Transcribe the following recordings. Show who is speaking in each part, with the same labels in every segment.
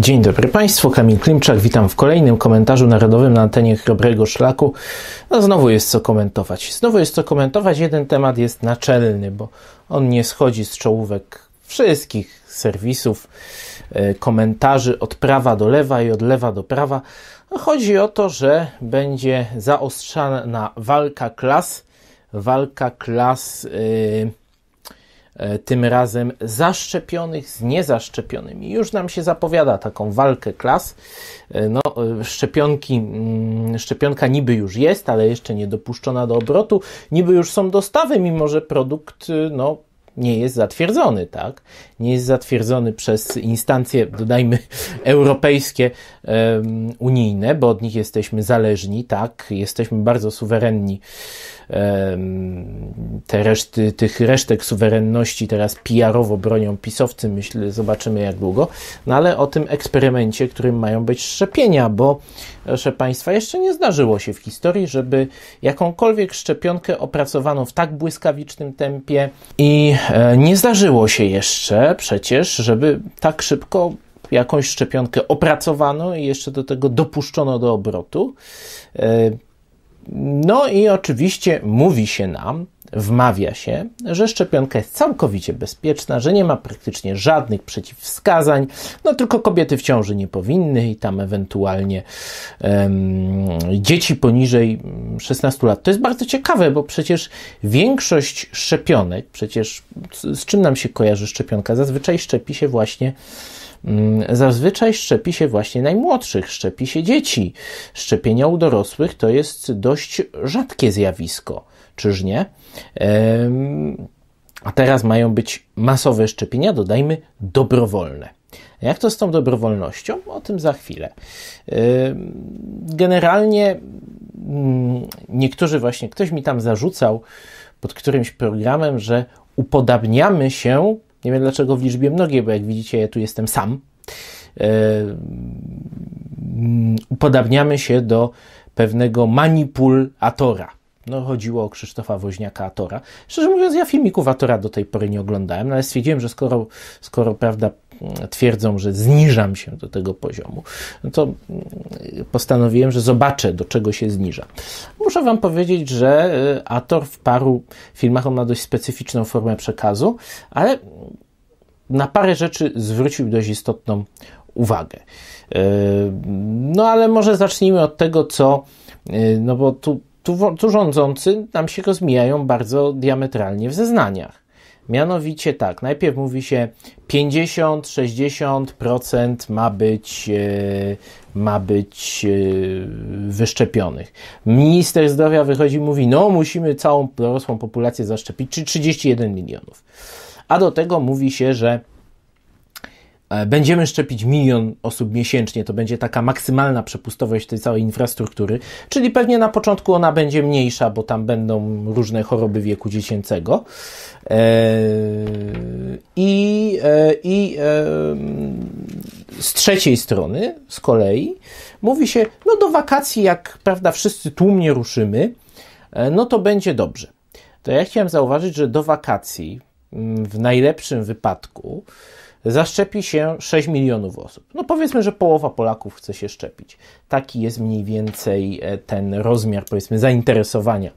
Speaker 1: Dzień dobry Państwu, Kamil Klimczak, witam w kolejnym komentarzu narodowym na antenie Chrobrego Szlaku. No znowu jest co komentować. Znowu jest co komentować, jeden temat jest naczelny, bo on nie schodzi z czołówek wszystkich serwisów, e, komentarzy od prawa do lewa i od lewa do prawa. Chodzi o to, że będzie zaostrzana walka klas, walka klas... Yy, E, tym razem zaszczepionych z niezaszczepionymi. Już nam się zapowiada taką walkę klas. E, no, e, szczepionki, mm, szczepionka niby już jest, ale jeszcze nie dopuszczona do obrotu. Niby już są dostawy, mimo że produkt, no, nie jest zatwierdzony, tak? Nie jest zatwierdzony przez instancje, dodajmy, europejskie, um, unijne, bo od nich jesteśmy zależni, tak? Jesteśmy bardzo suwerenni te reszty, tych resztek suwerenności teraz PR-owo bronią pisowcy, myślę, zobaczymy jak długo, no ale o tym eksperymencie, którym mają być szczepienia, bo proszę Państwa, jeszcze nie zdarzyło się w historii, żeby jakąkolwiek szczepionkę opracowano w tak błyskawicznym tempie i e, nie zdarzyło się jeszcze przecież, żeby tak szybko jakąś szczepionkę opracowano i jeszcze do tego dopuszczono do obrotu. E, no i oczywiście mówi się nam, wmawia się, że szczepionka jest całkowicie bezpieczna, że nie ma praktycznie żadnych przeciwwskazań, no tylko kobiety w ciąży nie powinny i tam ewentualnie um, dzieci poniżej 16 mm, lat. To jest bardzo ciekawe, bo przecież większość szczepionek, przecież z, z czym nam się kojarzy szczepionka? Zazwyczaj szczepi się właśnie mm, Zazwyczaj szczepi się właśnie najmłodszych, szczepi się dzieci. Szczepienia u dorosłych to jest dość rzadkie zjawisko czyż nie? A teraz mają być masowe szczepienia, dodajmy dobrowolne. Jak to z tą dobrowolnością? O tym za chwilę. Generalnie mm, niektórzy właśnie, ktoś mi tam zarzucał pod którymś programem, że upodabniamy się, nie wiem dlaczego w liczbie mnogiej, bo jak widzicie, ja tu jestem sam, upodabniamy się do pewnego manipulatora no, chodziło o Krzysztofa Woźniaka Atora. Szczerze mówiąc, ja filmików Atora do tej pory nie oglądałem, no, ale stwierdziłem, że skoro, skoro prawda, twierdzą, że zniżam się do tego poziomu, no to mm, postanowiłem, że zobaczę, do czego się zniża. Muszę Wam powiedzieć, że y, Ator w paru filmach on ma dość specyficzną formę przekazu, ale na parę rzeczy zwrócił dość istotną uwagę. Y, no, ale może zacznijmy od tego, co. Y, no, bo tu tu, tu rządzący nam się rozmijają bardzo diametralnie w zeznaniach. Mianowicie tak, najpierw mówi się 50-60% ma być, e, ma być e, wyszczepionych. Minister zdrowia wychodzi i mówi, no musimy całą dorosłą populację zaszczepić, czy 31 milionów. A do tego mówi się, że E, będziemy szczepić milion osób miesięcznie, to będzie taka maksymalna przepustowość tej całej infrastruktury, czyli pewnie na początku ona będzie mniejsza, bo tam będą różne choroby wieku dziecięcego. E, I, e, i z trzeciej strony z kolei mówi się, no do wakacji, jak prawda, wszyscy tłumnie ruszymy, no to będzie dobrze. To ja chciałem zauważyć, że do wakacji mm, w najlepszym wypadku zaszczepi się 6 milionów osób. No powiedzmy, że połowa Polaków chce się szczepić. Taki jest mniej więcej e, ten rozmiar, powiedzmy, zainteresowania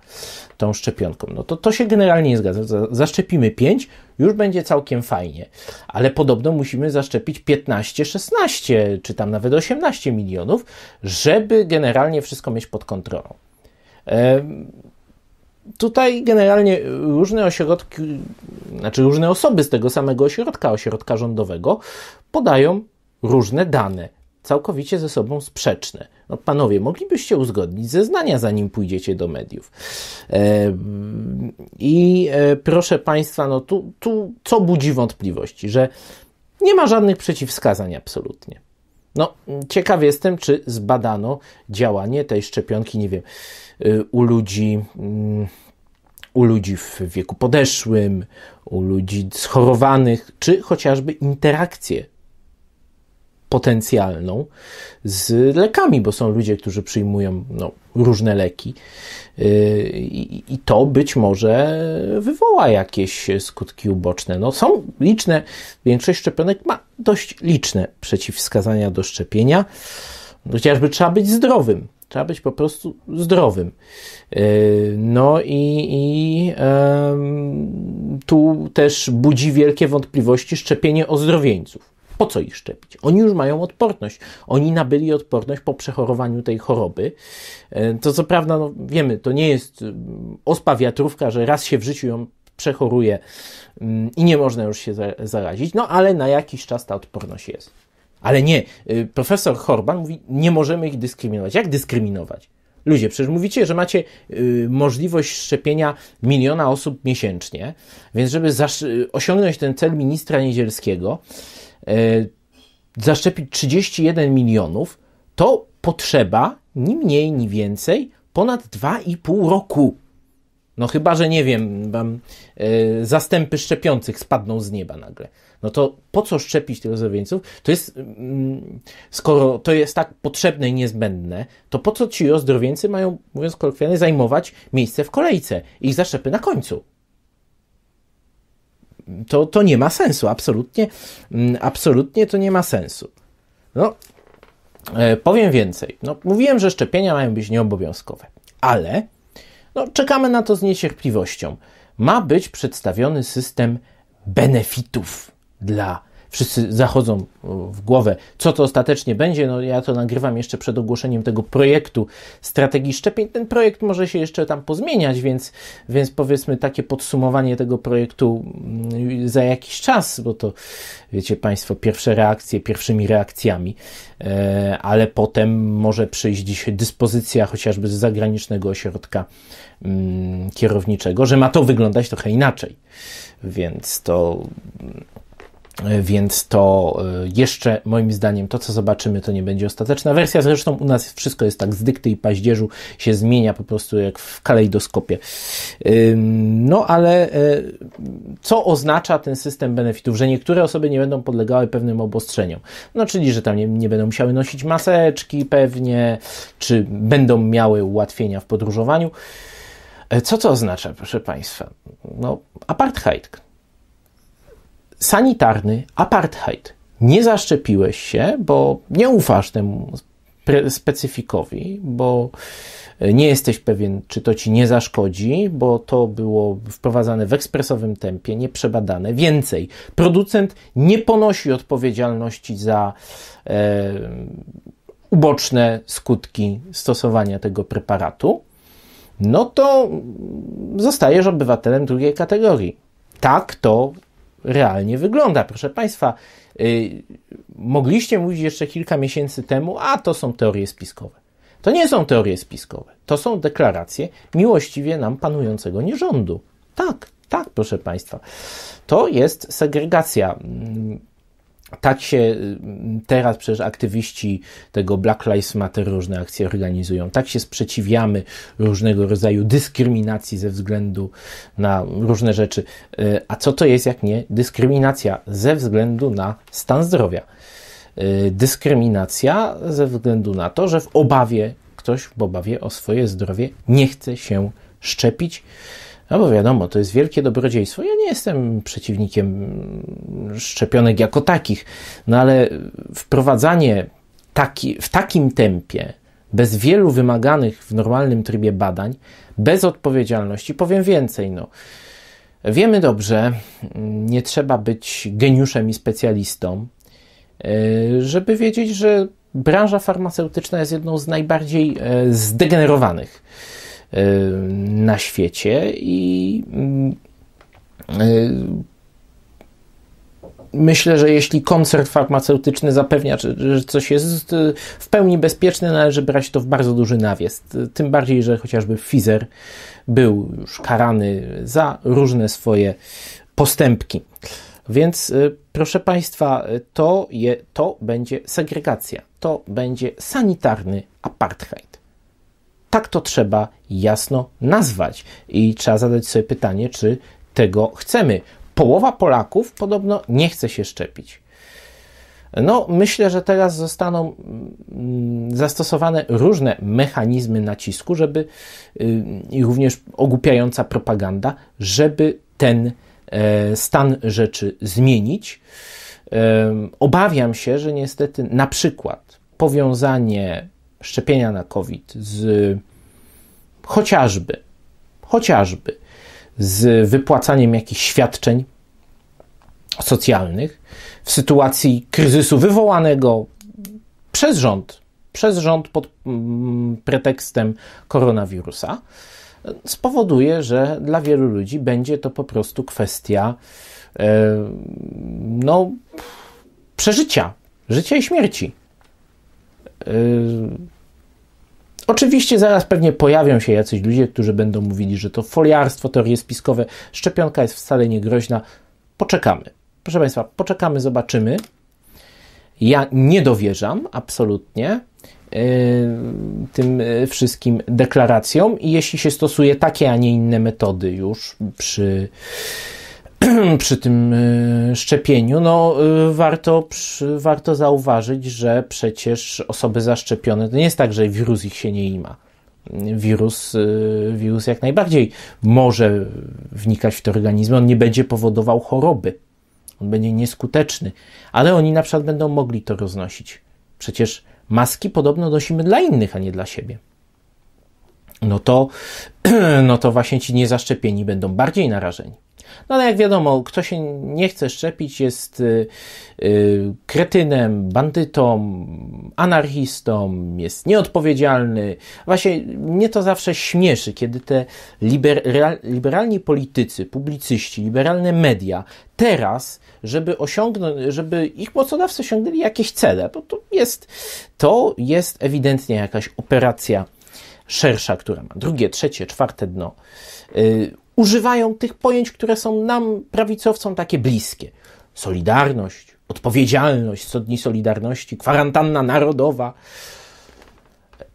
Speaker 1: tą szczepionką. No to to się generalnie nie zgadza. Zaszczepimy 5, już będzie całkiem fajnie, ale podobno musimy zaszczepić 15, 16 czy tam nawet 18 milionów, żeby generalnie wszystko mieć pod kontrolą. Ehm, Tutaj generalnie różne ośrodki, znaczy różne osoby z tego samego ośrodka, ośrodka rządowego, podają różne dane, całkowicie ze sobą sprzeczne. No, panowie, moglibyście uzgodnić zeznania, zanim pójdziecie do mediów. E, I e, proszę Państwa, no tu, tu co budzi wątpliwości, że nie ma żadnych przeciwwskazań absolutnie. No, ciekaw jestem, czy zbadano działanie tej szczepionki, nie wiem, y, u ludzi, mm, u ludzi w wieku podeszłym, u ludzi schorowanych, czy chociażby interakcje potencjalną z lekami, bo są ludzie, którzy przyjmują no, różne leki y, I, to być może wywoła jakieś skutki uboczne. No, są liczne, większość szczepionek ma dość liczne przeciwwskazania do szczepienia. No, chociażby trzeba być zdrowym, Trzeba być po prostu zdrowym. Y, no i, i um, tu też budzi wielkie wątpliwości szczepienie ozdrowieńców. Po co ich szczepić? Oni już mają odporność. Oni nabyli odporność po przechorowaniu tej choroby. E, to co prawda, no, wiemy, to nie jest y, ospa wiatrówka, że raz się w życiu ją przechoruje mm, i nie można już się zarazić, no ale na jakiś czas ta odporność jest. Ale nie, y, profesor Horban mówi, nie możemy ich dyskryminować. Jak dyskryminować? Ludzie, przecież mówicie, że macie y, możliwość szczepienia miliona osób miesięcznie, więc żeby osiągnąć ten cel ministra Niedzielskiego, E, zaszczepić 31 milionów, to potrzeba ni mniej, ni więcej ponad 2,5 roku. No chyba, że nie wiem, wam y, zastępy szczepiących spadną z nieba nagle. No to po co szczepić tych rozdrowieńców? To jest, mm, skoro to jest tak potrzebne i niezbędne, to po co ci rozdrowieńcy mają, mówiąc kolokwialnie, zajmować miejsce w kolejce? Ich zaszczepy na końcu to, to nie ma sensu, absolutnie, mm, absolutnie to nie ma sensu. No, e, powiem więcej. No, mówiłem, że szczepienia mają być nieobowiązkowe, ale no, czekamy na to z niecierpliwością. Ma być przedstawiony system benefitów dla wszyscy zachodzą e, w głowę, co to ostatecznie będzie. No ja to nagrywam jeszcze przed ogłoszeniem tego projektu strategii szczepień. Ten projekt może się jeszcze tam pozmieniać, więc, więc powiedzmy takie podsumowanie tego projektu mm, za jakiś czas, bo to wiecie Państwo, pierwsze reakcje pierwszymi reakcjami, e, ale potem może przyjść dyspozycja chociażby z zagranicznego ośrodka mm, kierowniczego, że ma to wyglądać trochę inaczej. Więc to mm, E, więc to e, jeszcze moim zdaniem to, co zobaczymy, to nie będzie ostateczna wersja. Zresztą u nas wszystko jest tak z dykty i paździerzu, się zmienia po prostu jak w kalejdoskopie. No ale e, co oznacza ten system benefitów? Że niektóre osoby nie będą podlegały pewnym obostrzeniom. No czyli, że tam nie, nie będą musiały nosić maseczki pewnie, czy będą miały ułatwienia w podróżowaniu. Co to oznacza, proszę Państwa? No, apartheid sanitarny apartheid. Nie zaszczepiłeś się, bo nie ufasz temu specyfikowi, bo e, nie jesteś pewien, czy to ci nie zaszkodzi, bo to było wprowadzane w ekspresowym tempie, nieprzebadane. Więcej, producent nie ponosi odpowiedzialności za e, uboczne skutki stosowania tego preparatu, no to zostajesz obywatelem drugiej kategorii. Tak to realnie wygląda. Proszę Państwa, yy, mogliście mówić jeszcze kilka miesięcy temu, a to są teorie spiskowe. To nie są teorie spiskowe, to są deklaracje miłościwie nam panującego nierządu. Tak, tak, proszę Państwa. To jest segregacja mm, tak się mm, teraz przecież aktywiści tego Black Lives Matter różne akcje organizują. Tak się sprzeciwiamy różnego rodzaju dyskryminacji ze względu na różne rzeczy. E, a co to jest, jak nie dyskryminacja ze względu na stan zdrowia? E, dyskryminacja ze względu na to, że w obawie ktoś w obawie o swoje zdrowie nie chce się szczepić no bo wiadomo, to jest wielkie dobrodziejstwo. Ja nie jestem przeciwnikiem szczepionek jako takich, no ale wprowadzanie taki, w takim tempie, bez wielu wymaganych w normalnym trybie badań, bez odpowiedzialności, powiem więcej, no. Wiemy dobrze, nie trzeba być geniuszem i specjalistą, e, żeby wiedzieć, że branża farmaceutyczna jest jedną z najbardziej e, zdegenerowanych Y, na świecie i y, myślę, że jeśli koncert farmaceutyczny zapewnia, że coś jest y, w pełni bezpieczne, należy brać to w bardzo duży nawias. Tym bardziej, że chociażby Pfizer był już karany za różne swoje postępki. Więc proszę Państwa, to, je, to będzie segregacja, to będzie sanitarny apartheid tak to trzeba jasno nazwać. I trzeba zadać sobie pytanie, czy tego chcemy. Połowa Polaków podobno nie chce się szczepić. No, myślę, że teraz zostaną mm, zastosowane różne mechanizmy nacisku, żeby y, i również ogłupiająca propaganda, żeby ten e, stan rzeczy zmienić. E, obawiam się, że niestety na przykład powiązanie szczepienia na COVID, z chociażby, chociażby z wypłacaniem jakichś świadczeń socjalnych w sytuacji kryzysu wywołanego przez rząd, przez rząd pod mm, pretekstem koronawirusa, spowoduje, że dla wielu ludzi będzie to po prostu kwestia e, no, przeżycia, życia i śmierci. Y, oczywiście zaraz pewnie pojawią się jacyś ludzie, którzy będą mówili, że to foliarstwo, teorie spiskowe, szczepionka jest wcale nie groźna. Poczekamy. Proszę Państwa, poczekamy, zobaczymy. Ja nie dowierzam absolutnie y, tym y, wszystkim deklaracjom i jeśli się stosuje takie, a nie inne metody już przy przy tym e, szczepieniu, no e, warto, warto zauważyć, że przecież osoby zaszczepione, to nie jest tak, że wirus ich się nie ima. Wirus, e, wirus jak najbardziej może wnikać w te organizmy, on nie będzie powodował choroby, on będzie nieskuteczny, ale oni na przykład będą mogli to roznosić. Przecież maski podobno nosimy dla innych, a nie dla siebie no to, no to właśnie ci niezaszczepieni będą bardziej narażeni. No ale jak wiadomo, kto się nie chce szczepić, jest y, y, kretynem, bandytą, anarchistą, jest nieodpowiedzialny. Właśnie mnie to zawsze śmieszy, kiedy te liberalni politycy, publicyści, liberalne media teraz, żeby osiągnąć, żeby ich mocodawcy osiągnęli jakieś cele, bo to jest, to jest ewidentnie jakaś operacja szersza, która ma drugie, trzecie, czwarte dno. Y, używają tych pojęć, które są nam, prawicowcom, takie bliskie. Solidarność, odpowiedzialność, co dni Solidarności, kwarantanna narodowa.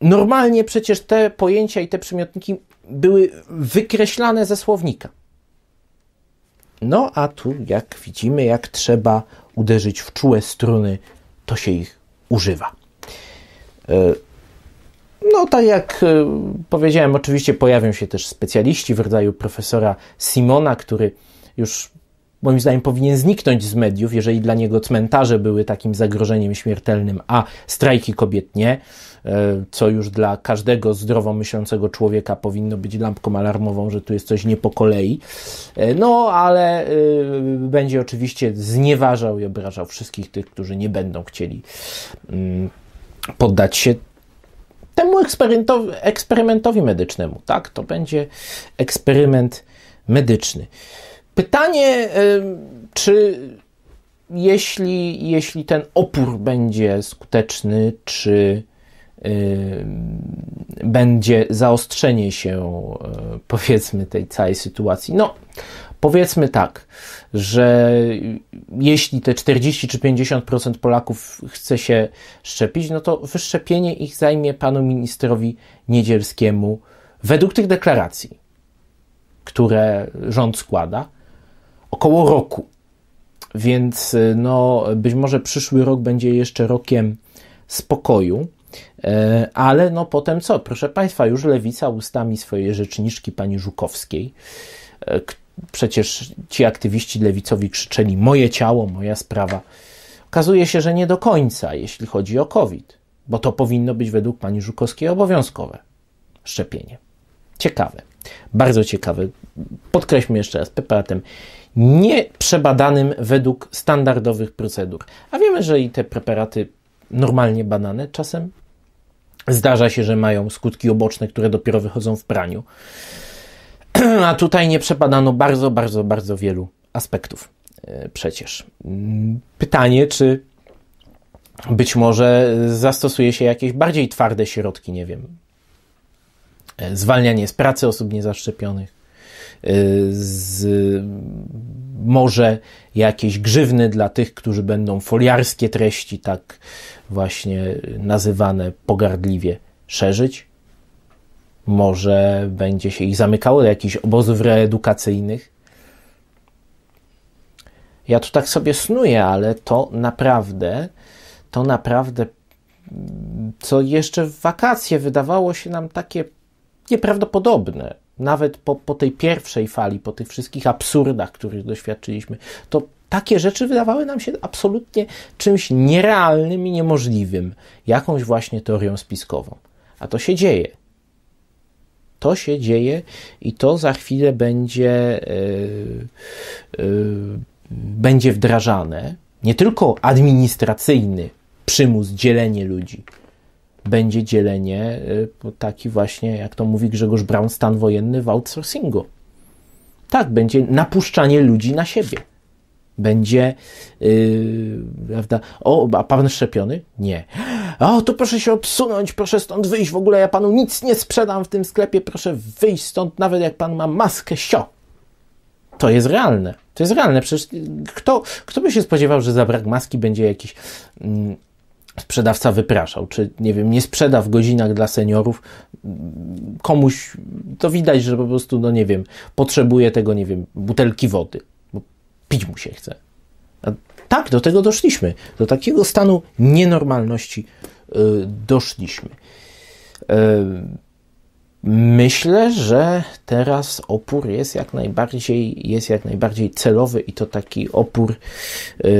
Speaker 1: Normalnie przecież te pojęcia i te przymiotniki były wykreślane ze słownika. No a tu, jak widzimy, jak trzeba uderzyć w czułe struny, to się ich używa. E, no, tak jak y, powiedziałem, oczywiście pojawią się też specjaliści w rodzaju profesora Simona, który już moim zdaniem powinien zniknąć z mediów, jeżeli dla niego cmentarze były takim zagrożeniem śmiertelnym, a strajki kobiet nie, y, co już dla każdego zdrowo myślącego człowieka powinno być lampką alarmową, że tu jest coś nie po kolei. Y, no, ale będzie oczywiście znieważał i obrażał wszystkich tych, którzy nie będą chcieli mm, poddać się temu eksperymentowi, eksperymentowi medycznemu. Tak, to będzie eksperyment medyczny. Pytanie, czy jeśli, jeśli ten opór będzie skuteczny, czy będzie zaostrzenie się, e, powiedzmy, tej całej sytuacji. No, Powiedzmy tak, że jeśli te 40 czy 50% Polaków chce się szczepić, no to wyszczepienie ich zajmie panu ministrowi Niedzielskiemu według tych deklaracji, które rząd składa, około roku. Więc y, no, być może przyszły rok będzie jeszcze rokiem spokoju. E, ale no potem co? Proszę Państwa, już lewica ustami swojej rzeczniczki pani Żukowskiej, e, przecież ci aktywiści lewicowi krzyczeli: Moje ciało, moja sprawa. Okazuje się, że nie do końca, jeśli chodzi o COVID, bo to powinno być według pani Żukowskiej obowiązkowe szczepienie. Ciekawe, bardzo ciekawe. Podkreślmy jeszcze raz, preparatem nieprzebadanym według standardowych procedur. A wiemy, że i te preparaty normalnie badane czasem zdarza się, że mają skutki oboczne, które dopiero wychodzą w praniu. a tutaj nie przepadano bardzo, bardzo, bardzo wielu aspektów e, przecież. Mm, pytanie, czy być może zastosuje się jakieś bardziej twarde środki, nie wiem, e, zwalnianie z pracy osób niezaszczepionych, e, z, może jakieś grzywny dla tych, którzy będą foliarskie treści, tak właśnie nazywane, pogardliwie szerzyć. Może będzie się ich zamykało do jakichś obozów reedukacyjnych. Ja to tak sobie snuję, ale to naprawdę, to naprawdę, co jeszcze w wakacje wydawało się nam takie nieprawdopodobne, nawet po, po tej pierwszej fali, po tych wszystkich absurdach, których doświadczyliśmy, to takie rzeczy wydawały nam się absolutnie czymś nierealnym i niemożliwym, jakąś właśnie teorią spiskową. A to się dzieje. To się dzieje i to za chwilę będzie, yy, yy, będzie wdrażane. Nie tylko administracyjny przymus, dzielenie ludzi, będzie dzielenie e, taki właśnie, jak to mówi Grzegorz Braun, stan wojenny w outsourcingu. Tak, będzie napuszczanie ludzi na siebie. Będzie, yy, prawda, o, a pan szczepiony? Nie o, to proszę się obsunąć, proszę stąd wyjść, w ogóle ja panu nic nie sprzedam w tym sklepie, proszę wyjść stąd, nawet jak pan ma maskę, sio. To jest realne. To jest realne. Przecież y, kto, kto by się spodziewał, że za brak maski będzie jakiś mm, sprzedawca wypraszał, czy nie wiem, nie sprzeda w godzinach dla seniorów mm, komuś, to widać, że po prostu, no nie wiem, potrzebuje tego, nie wiem, butelki wody, bo pić mu się chce. Tak, do tego doszliśmy. Do takiego stanu nienormalności y, doszliśmy. Y, Myślę, że teraz opór jest jak najbardziej, jest jak najbardziej celowy i to taki opór, yy,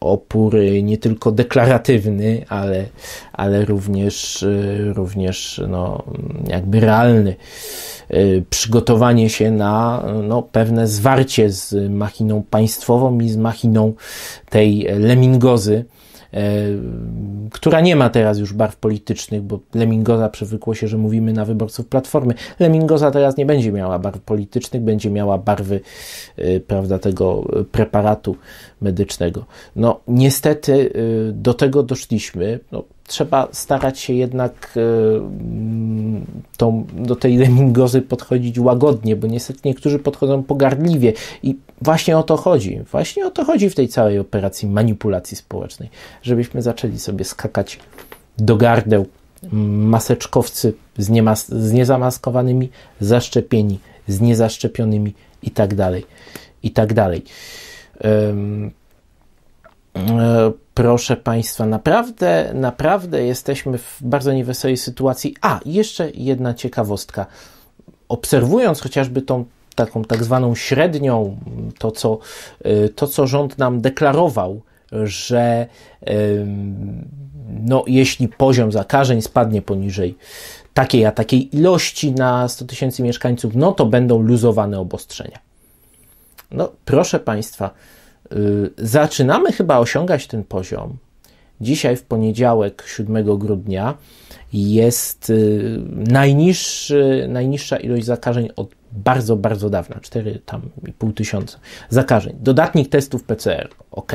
Speaker 1: opór nie tylko deklaratywny, ale, ale również, yy, również no, jakby realny. Yy, przygotowanie się na no, pewne zwarcie z machiną państwową i z machiną tej lemingozy E, która nie ma teraz już barw politycznych, bo Lemingoza przywykło się, że mówimy na wyborców Platformy. Lemingoza teraz nie będzie miała barw politycznych, będzie miała barwy, e, prawda, tego e, preparatu medycznego. No, niestety do tego doszliśmy. No, trzeba starać się jednak tą, do tej lemingozy podchodzić łagodnie, bo niestety niektórzy podchodzą pogardliwie i Właśnie o to chodzi. Właśnie o to chodzi w tej całej operacji manipulacji społecznej, żebyśmy zaczęli sobie skakać do gardeł maseczkowcy z, niemas- z niezamaskowanymi, zaszczepieni z niezaszczepionymi i tak dalej, i tak dalej. Um, proszę Państwa, naprawdę, naprawdę jesteśmy w bardzo niewesołej sytuacji. A, jeszcze jedna ciekawostka. Obserwując chociażby tą taką tak zwaną średnią, to co, y, to co rząd nam deklarował, że y, no, jeśli poziom zakażeń spadnie poniżej takiej a takiej ilości na 100 tysięcy mieszkańców, no to będą luzowane obostrzenia. No, proszę Państwa, y, zaczynamy chyba osiągać ten poziom. Dzisiaj, w poniedziałek, 7 grudnia, jest najniższa ilość zakażeń od bardzo, bardzo dawna, 4,5 tam i pół tysiąca zakażeń. Dodatnik testów PCR, ok.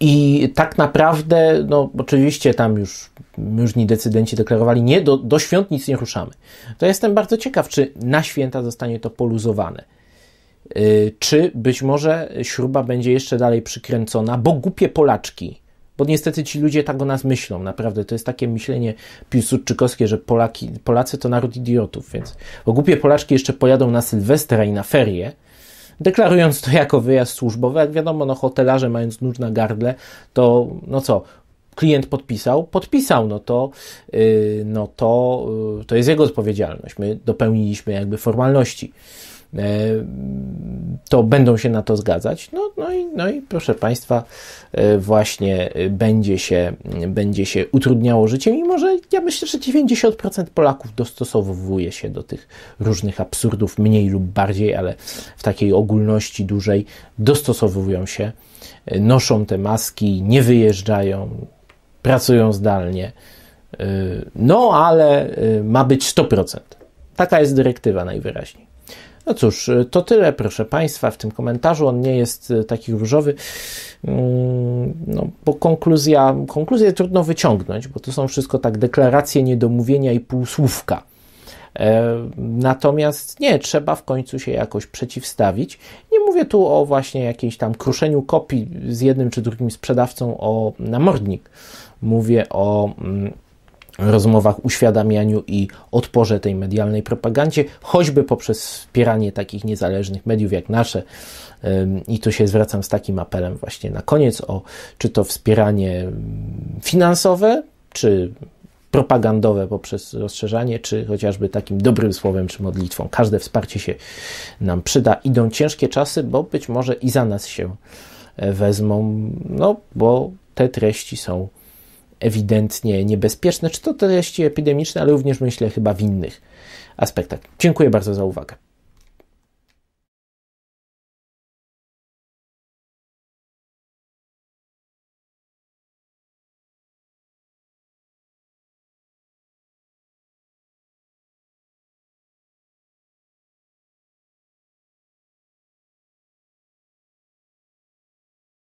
Speaker 1: I tak naprawdę, no oczywiście tam już różni decydenci deklarowali, nie, do, do świąt nic nie ruszamy. To jestem bardzo ciekaw, czy na święta zostanie to poluzowane. Yy, czy być może śruba będzie jeszcze dalej przykręcona, bo głupie Polaczki bo niestety ci ludzie tak o nas myślą, naprawdę. To jest takie myślenie piłsudczykowskie, że Polaki, Polacy to naród idiotów, więc o Polaczki jeszcze pojadą na Sylwestra i na ferie, deklarując to jako wyjazd służbowy. Jak wiadomo, no hotelarze mając nóż na gardle, to no co, klient podpisał, podpisał, no to, yy, no to, yy, to jest jego odpowiedzialność. My dopełniliśmy jakby formalności. E, to będą się na to zgadzać. No, no, i, no i proszę Państwa, e, właśnie e, będzie się, będzie się utrudniało życie, mimo że ja myślę, że 90% Polaków dostosowuje się do tych różnych absurdów, mniej lub bardziej, ale w takiej ogólności dużej dostosowują się, noszą te maski, nie wyjeżdżają, pracują zdalnie. No, ale ma być 100%. Taka jest dyrektywa najwyraźniej. No cóż, y, to tyle, proszę Państwa, w tym komentarzu. On nie jest y, taki różowy, mm, no, bo konkluzja, konkluzję trudno wyciągnąć, bo to są wszystko tak deklaracje, niedomówienia i półsłówka. E, natomiast nie, trzeba w końcu się jakoś przeciwstawić. Nie mówię tu o właśnie jakiejś tam kruszeniu kopii z jednym czy drugim sprzedawcą o namordnik. Mówię o mm, rozmowach, uświadamianiu i odporze tej medialnej propagandzie, choćby poprzez wspieranie takich niezależnych mediów jak nasze. I tu się zwracam z takim apelem właśnie na koniec o czy to wspieranie mm, finansowe, czy propagandowe poprzez rozszerzanie, czy chociażby takim dobrym słowem czy modlitwą. Każde wsparcie się nam przyda. Idą ciężkie czasy, bo być może i za nas się e, wezmą, no bo te treści są ewidentnie niebezpieczne, czy to treści epidemiczne, ale również myślę chyba w innych aspektach. Dziękuję bardzo za uwagę.